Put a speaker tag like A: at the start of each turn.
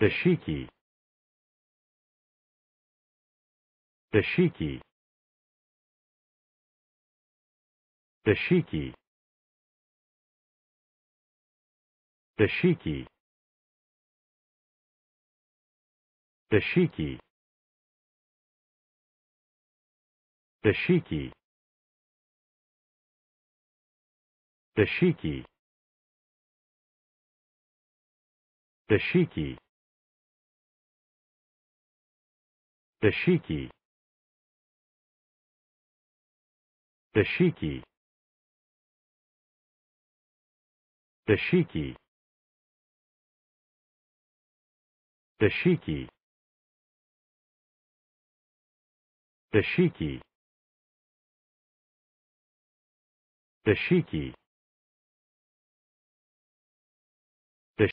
A: The The The shiki. shiki. shiki. The shiki. The shiki. The shiki. The shiki. The Shiki. The Shiki. The Shiki. The Shiki. The Shiki.